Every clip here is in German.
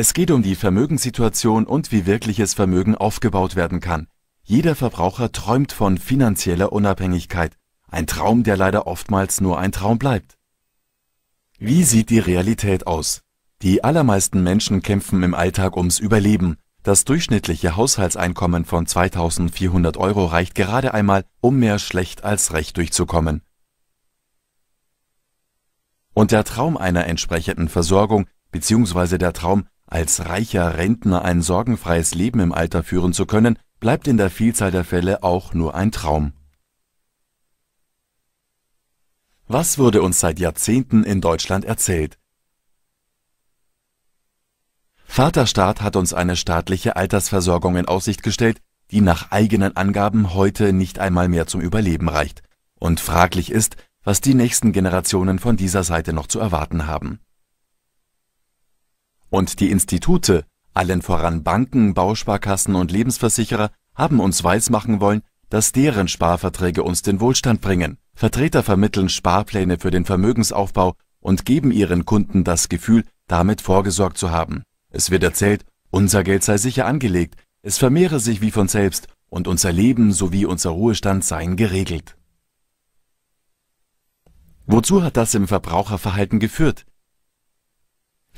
Es geht um die Vermögenssituation und wie wirkliches Vermögen aufgebaut werden kann. Jeder Verbraucher träumt von finanzieller Unabhängigkeit. Ein Traum, der leider oftmals nur ein Traum bleibt. Wie sieht die Realität aus? Die allermeisten Menschen kämpfen im Alltag ums Überleben. Das durchschnittliche Haushaltseinkommen von 2400 Euro reicht gerade einmal, um mehr schlecht als recht durchzukommen. Und der Traum einer entsprechenden Versorgung bzw. der Traum, als reicher Rentner ein sorgenfreies Leben im Alter führen zu können, bleibt in der Vielzahl der Fälle auch nur ein Traum. Was wurde uns seit Jahrzehnten in Deutschland erzählt? Vaterstaat hat uns eine staatliche Altersversorgung in Aussicht gestellt, die nach eigenen Angaben heute nicht einmal mehr zum Überleben reicht. Und fraglich ist, was die nächsten Generationen von dieser Seite noch zu erwarten haben. Und die Institute, allen voran Banken, Bausparkassen und Lebensversicherer, haben uns weismachen wollen, dass deren Sparverträge uns den Wohlstand bringen. Vertreter vermitteln Sparpläne für den Vermögensaufbau und geben ihren Kunden das Gefühl, damit vorgesorgt zu haben. Es wird erzählt, unser Geld sei sicher angelegt, es vermehre sich wie von selbst und unser Leben sowie unser Ruhestand seien geregelt. Wozu hat das im Verbraucherverhalten geführt?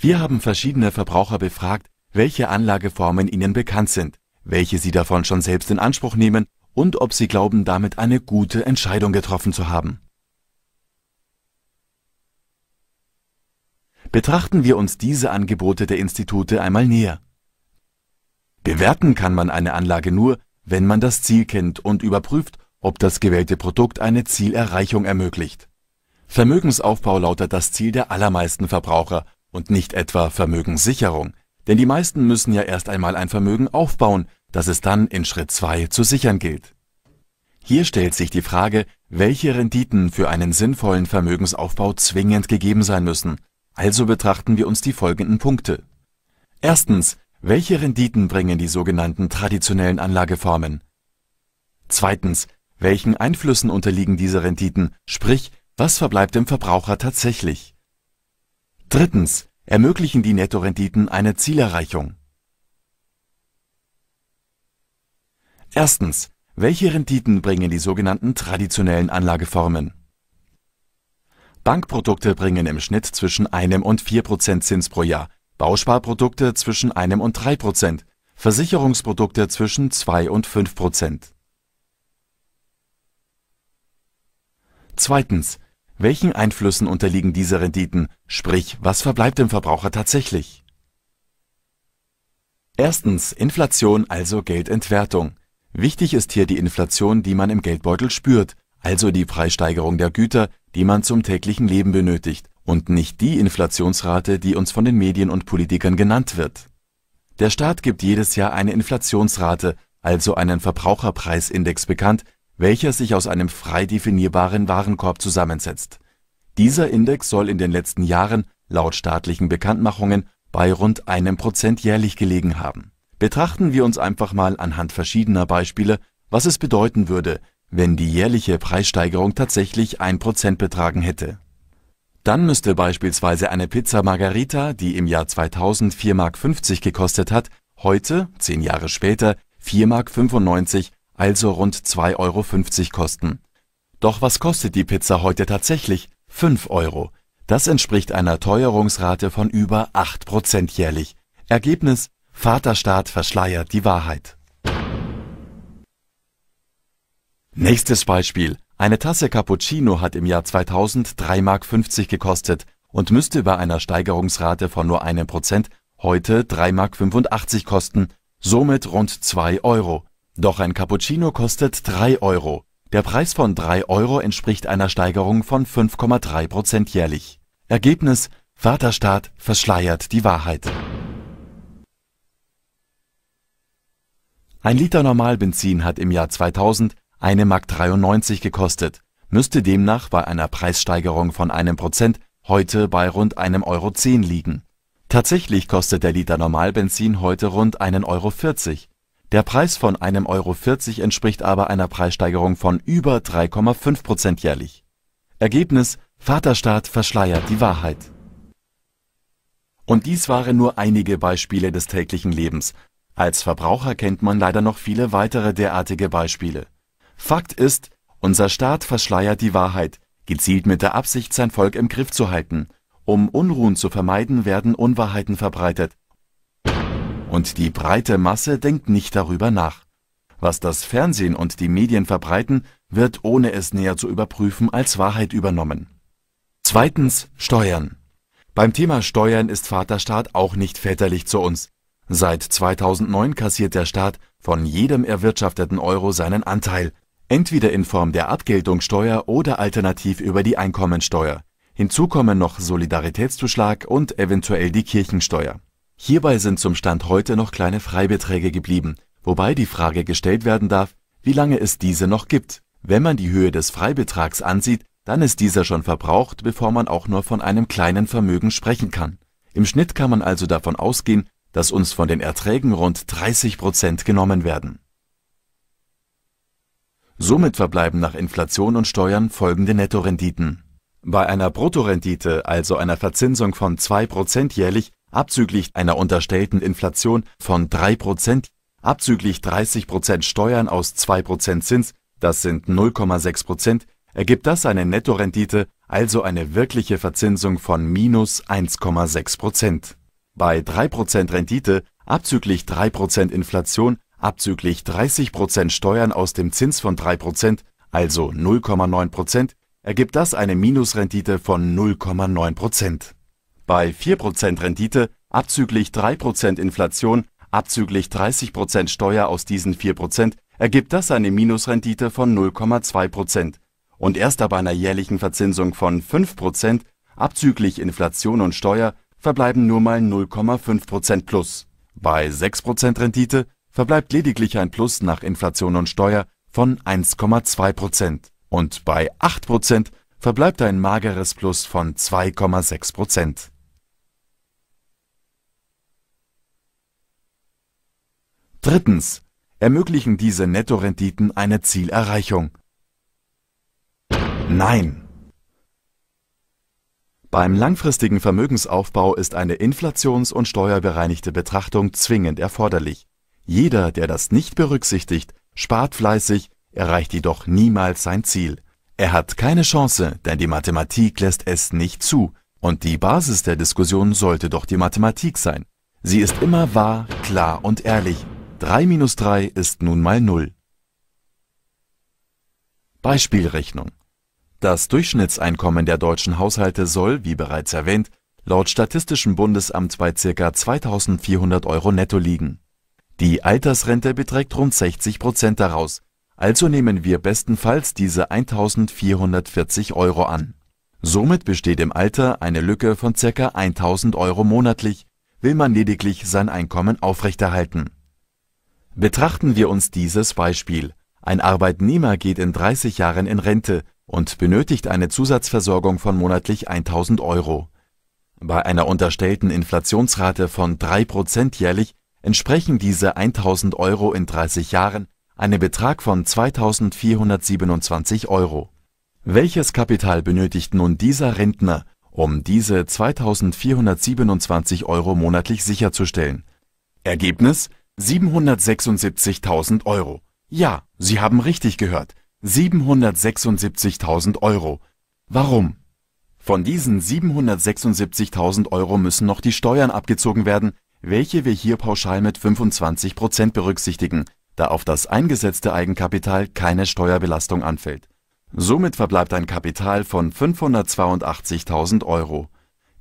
Wir haben verschiedene Verbraucher befragt, welche Anlageformen ihnen bekannt sind, welche sie davon schon selbst in Anspruch nehmen und ob sie glauben, damit eine gute Entscheidung getroffen zu haben. Betrachten wir uns diese Angebote der Institute einmal näher. Bewerten kann man eine Anlage nur, wenn man das Ziel kennt und überprüft, ob das gewählte Produkt eine Zielerreichung ermöglicht. Vermögensaufbau lautet das Ziel der allermeisten Verbraucher und nicht etwa Vermögenssicherung, denn die meisten müssen ja erst einmal ein Vermögen aufbauen, das es dann in Schritt 2 zu sichern gilt. Hier stellt sich die Frage, welche Renditen für einen sinnvollen Vermögensaufbau zwingend gegeben sein müssen, also betrachten wir uns die folgenden Punkte. Erstens, welche Renditen bringen die sogenannten traditionellen Anlageformen? Zweitens, welchen Einflüssen unterliegen diese Renditen, sprich, was verbleibt dem Verbraucher tatsächlich? Drittens ermöglichen die Nettorenditen eine Zielerreichung. Erstens. Welche Renditen bringen die sogenannten traditionellen Anlageformen? Bankprodukte bringen im Schnitt zwischen einem und vier Prozent Zins pro Jahr, Bausparprodukte zwischen einem und drei Prozent, Versicherungsprodukte zwischen zwei und fünf Prozent. Zweitens. Welchen Einflüssen unterliegen diese Renditen, sprich was verbleibt dem Verbraucher tatsächlich? Erstens Inflation, also Geldentwertung. Wichtig ist hier die Inflation, die man im Geldbeutel spürt, also die Preissteigerung der Güter, die man zum täglichen Leben benötigt, und nicht die Inflationsrate, die uns von den Medien und Politikern genannt wird. Der Staat gibt jedes Jahr eine Inflationsrate, also einen Verbraucherpreisindex bekannt, welcher sich aus einem frei definierbaren Warenkorb zusammensetzt. Dieser Index soll in den letzten Jahren laut staatlichen Bekanntmachungen bei rund einem Prozent jährlich gelegen haben. Betrachten wir uns einfach mal anhand verschiedener Beispiele, was es bedeuten würde, wenn die jährliche Preissteigerung tatsächlich ein Prozent betragen hätte. Dann müsste beispielsweise eine Pizza Margarita, die im Jahr 2000 4,50 Mark gekostet hat, heute, zehn Jahre später, 4,95 Mark also rund 2,50 Euro kosten. Doch was kostet die Pizza heute tatsächlich? 5 Euro. Das entspricht einer Teuerungsrate von über 8% jährlich. Ergebnis, Vaterstaat verschleiert die Wahrheit. Nächstes Beispiel. Eine Tasse Cappuccino hat im Jahr 2000 3,50 Mark gekostet und müsste bei einer Steigerungsrate von nur einem Prozent heute 3,85 Mark kosten, somit rund 2 Euro. Doch ein Cappuccino kostet 3 Euro. Der Preis von 3 Euro entspricht einer Steigerung von 5,3 Prozent jährlich. Ergebnis: Vaterstaat verschleiert die Wahrheit. Ein Liter Normalbenzin hat im Jahr 2000 eine Mark 93 gekostet, müsste demnach bei einer Preissteigerung von einem Prozent heute bei rund einem Euro 10 liegen. Tatsächlich kostet der Liter Normalbenzin heute rund einen Euro 40, der Preis von 1,40 Euro entspricht aber einer Preissteigerung von über 3,5 Prozent jährlich. Ergebnis, Vaterstaat verschleiert die Wahrheit. Und dies waren nur einige Beispiele des täglichen Lebens. Als Verbraucher kennt man leider noch viele weitere derartige Beispiele. Fakt ist, unser Staat verschleiert die Wahrheit, gezielt mit der Absicht, sein Volk im Griff zu halten. Um Unruhen zu vermeiden, werden Unwahrheiten verbreitet, und die breite Masse denkt nicht darüber nach. Was das Fernsehen und die Medien verbreiten, wird ohne es näher zu überprüfen als Wahrheit übernommen. Zweitens Steuern. Beim Thema Steuern ist Vaterstaat auch nicht väterlich zu uns. Seit 2009 kassiert der Staat von jedem erwirtschafteten Euro seinen Anteil, entweder in Form der Abgeltungssteuer oder alternativ über die Einkommensteuer. Hinzu kommen noch Solidaritätszuschlag und eventuell die Kirchensteuer Hierbei sind zum Stand heute noch kleine Freibeträge geblieben, wobei die Frage gestellt werden darf, wie lange es diese noch gibt. Wenn man die Höhe des Freibetrags ansieht, dann ist dieser schon verbraucht, bevor man auch nur von einem kleinen Vermögen sprechen kann. Im Schnitt kann man also davon ausgehen, dass uns von den Erträgen rund 30 Prozent genommen werden. Somit verbleiben nach Inflation und Steuern folgende Nettorenditen. Bei einer Bruttorendite, also einer Verzinsung von 2% jährlich, abzüglich einer unterstellten Inflation von 3%, abzüglich 30% Steuern aus 2% Zins, das sind 0,6%, ergibt das eine Nettorendite, also eine wirkliche Verzinsung von minus 1,6%. Bei 3% Rendite, abzüglich 3% Inflation, abzüglich 30% Steuern aus dem Zins von 3%, also 0,9%, ergibt das eine Minusrendite von 0,9%. Bei 4% Rendite, abzüglich 3% Inflation, abzüglich 30% Steuer aus diesen 4%, ergibt das eine Minusrendite von 0,2%. Und erst ab einer jährlichen Verzinsung von 5%, abzüglich Inflation und Steuer, verbleiben nur mal 0,5% plus. Bei 6% Rendite verbleibt lediglich ein Plus nach Inflation und Steuer von 1,2%. Und bei 8% verbleibt ein mageres Plus von 2,6%. Drittens. Ermöglichen diese Nettorenditen eine Zielerreichung? Nein. Beim langfristigen Vermögensaufbau ist eine inflations- und steuerbereinigte Betrachtung zwingend erforderlich. Jeder, der das nicht berücksichtigt, spart fleißig, erreicht jedoch niemals sein Ziel. Er hat keine Chance, denn die Mathematik lässt es nicht zu, und die Basis der Diskussion sollte doch die Mathematik sein. Sie ist immer wahr, klar und ehrlich, 3 minus 3 ist nun mal 0. Beispielrechnung. Das Durchschnittseinkommen der deutschen Haushalte soll, wie bereits erwähnt, laut Statistischem Bundesamt bei ca. 2400 Euro netto liegen. Die Altersrente beträgt rund 60 Prozent daraus, also nehmen wir bestenfalls diese 1440 Euro an. Somit besteht im Alter eine Lücke von ca. 1000 Euro monatlich, will man lediglich sein Einkommen aufrechterhalten Betrachten wir uns dieses Beispiel. Ein Arbeitnehmer geht in 30 Jahren in Rente und benötigt eine Zusatzversorgung von monatlich 1000 Euro. Bei einer unterstellten Inflationsrate von 3% jährlich entsprechen diese 1000 Euro in 30 Jahren einem Betrag von 2427 Euro. Welches Kapital benötigt nun dieser Rentner, um diese 2427 Euro monatlich sicherzustellen? Ergebnis 776.000 Euro. Ja, Sie haben richtig gehört. 776.000 Euro. Warum? Von diesen 776.000 Euro müssen noch die Steuern abgezogen werden, welche wir hier pauschal mit 25% Prozent berücksichtigen, da auf das eingesetzte Eigenkapital keine Steuerbelastung anfällt. Somit verbleibt ein Kapital von 582.000 Euro.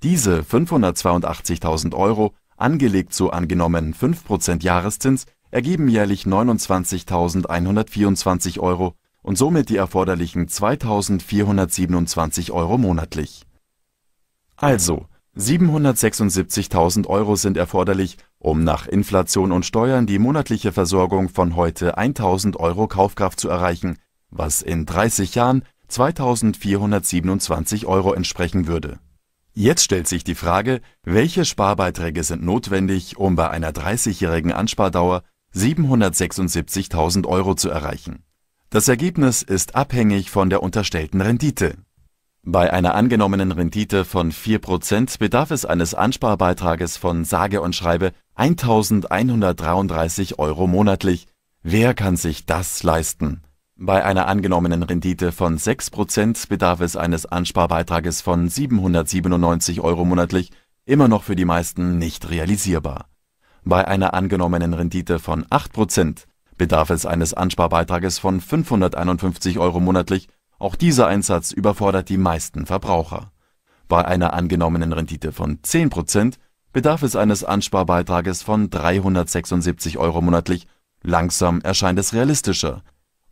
Diese 582.000 Euro angelegt zu angenommen 5% Jahreszins, ergeben jährlich 29.124 Euro und somit die erforderlichen 2.427 Euro monatlich. Also, 776.000 Euro sind erforderlich, um nach Inflation und Steuern die monatliche Versorgung von heute 1.000 Euro Kaufkraft zu erreichen, was in 30 Jahren 2.427 Euro entsprechen würde Jetzt stellt sich die Frage, welche Sparbeiträge sind notwendig, um bei einer 30-jährigen Anspardauer 776.000 Euro zu erreichen. Das Ergebnis ist abhängig von der unterstellten Rendite. Bei einer angenommenen Rendite von 4% bedarf es eines Ansparbeitrages von sage und schreibe 1133 Euro monatlich. Wer kann sich das leisten? Bei einer angenommenen Rendite von 6 bedarf es eines Ansparbeitrages von 797 Euro monatlich, immer noch für die meisten nicht realisierbar. Bei einer angenommenen Rendite von 8 bedarf es eines Ansparbeitrages von 551 Euro monatlich, auch dieser Einsatz überfordert die meisten Verbraucher. Bei einer angenommenen Rendite von 10 bedarf es eines Ansparbeitrages von 376 Euro monatlich, langsam erscheint es realistischer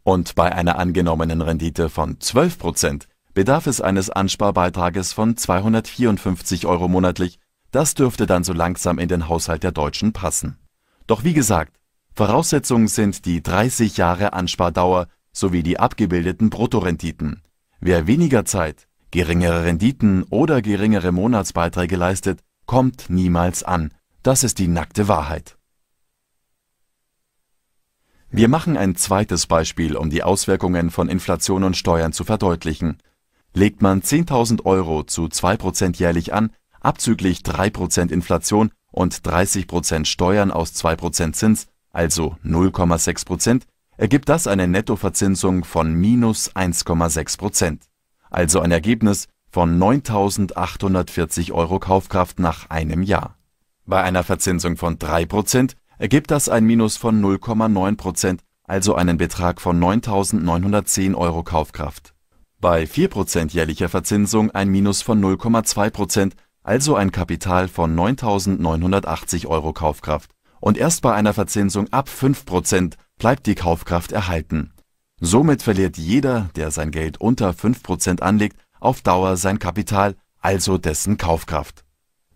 und bei einer angenommenen Rendite von 12% bedarf es eines Ansparbeitrages von 254 Euro monatlich, das dürfte dann so langsam in den Haushalt der Deutschen passen. Doch wie gesagt, Voraussetzungen sind die 30 Jahre Anspardauer sowie die abgebildeten Bruttorenditen. Wer weniger Zeit, geringere Renditen oder geringere Monatsbeiträge leistet, kommt niemals an. Das ist die nackte Wahrheit. Wir machen ein zweites Beispiel, um die Auswirkungen von Inflation und Steuern zu verdeutlichen. Legt man 10.000 Euro zu 2% jährlich an, abzüglich 3% Inflation und 30% Steuern aus 2% Zins, also 0,6%, ergibt das eine Nettoverzinsung von minus 1,6%, also ein Ergebnis von 9.840 Euro Kaufkraft nach einem Jahr. Bei einer Verzinsung von 3% ergibt das ein Minus von 0,9 Prozent, also einen Betrag von 9.910 Euro Kaufkraft. Bei 4% jährlicher Verzinsung ein Minus von 0,2 Prozent, also ein Kapital von 9.980 Euro Kaufkraft. Und erst bei einer Verzinsung ab 5% bleibt die Kaufkraft erhalten. Somit verliert jeder, der sein Geld unter 5% anlegt, auf Dauer sein Kapital, also dessen Kaufkraft.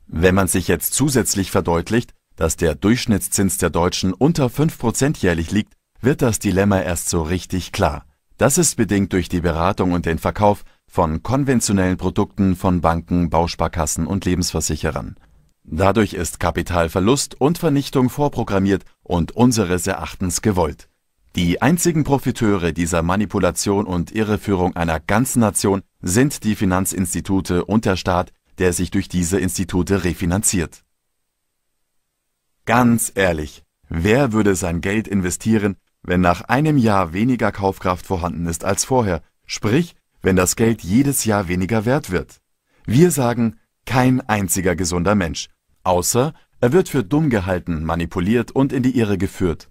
Wenn man sich jetzt zusätzlich verdeutlicht, dass der Durchschnittszins der Deutschen unter 5% jährlich liegt, wird das Dilemma erst so richtig klar. Das ist bedingt durch die Beratung und den Verkauf von konventionellen Produkten von Banken, Bausparkassen und Lebensversicherern. Dadurch ist Kapitalverlust und Vernichtung vorprogrammiert und unseres Erachtens gewollt. Die einzigen Profiteure dieser Manipulation und Irreführung einer ganzen Nation sind die Finanzinstitute und der Staat, der sich durch diese Institute refinanziert. Ganz ehrlich, wer würde sein Geld investieren, wenn nach einem Jahr weniger Kaufkraft vorhanden ist als vorher, sprich, wenn das Geld jedes Jahr weniger wert wird? Wir sagen, kein einziger gesunder Mensch, außer er wird für dumm gehalten, manipuliert und in die Irre geführt.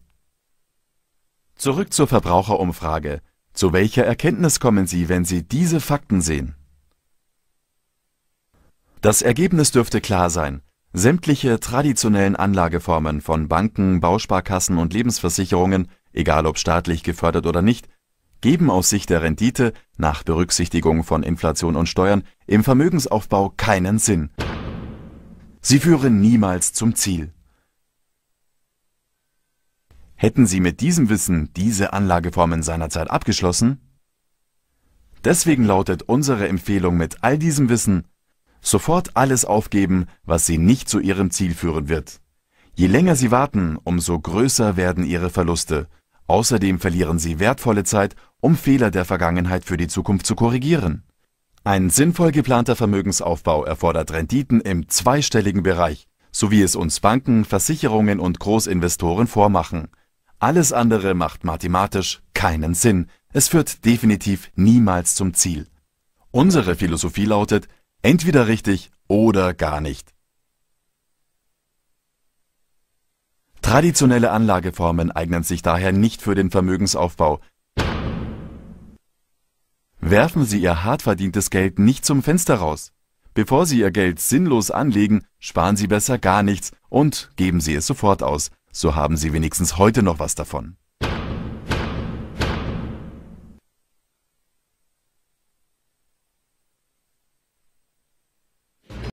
Zurück zur Verbraucherumfrage. Zu welcher Erkenntnis kommen Sie, wenn Sie diese Fakten sehen? Das Ergebnis dürfte klar sein. Sämtliche traditionellen Anlageformen von Banken, Bausparkassen und Lebensversicherungen, egal ob staatlich gefördert oder nicht, geben aus Sicht der Rendite nach Berücksichtigung von Inflation und Steuern im Vermögensaufbau keinen Sinn. Sie führen niemals zum Ziel. Hätten Sie mit diesem Wissen diese Anlageformen seinerzeit abgeschlossen? Deswegen lautet unsere Empfehlung mit all diesem Wissen, Sofort alles aufgeben, was sie nicht zu ihrem Ziel führen wird. Je länger sie warten, umso größer werden ihre Verluste. Außerdem verlieren sie wertvolle Zeit, um Fehler der Vergangenheit für die Zukunft zu korrigieren. Ein sinnvoll geplanter Vermögensaufbau erfordert Renditen im zweistelligen Bereich, so wie es uns Banken, Versicherungen und Großinvestoren vormachen. Alles andere macht mathematisch keinen Sinn. Es führt definitiv niemals zum Ziel. Unsere Philosophie lautet, Entweder richtig oder gar nicht. Traditionelle Anlageformen eignen sich daher nicht für den Vermögensaufbau. Werfen Sie Ihr hart verdientes Geld nicht zum Fenster raus. Bevor Sie Ihr Geld sinnlos anlegen, sparen Sie besser gar nichts und geben Sie es sofort aus. So haben Sie wenigstens heute noch was davon.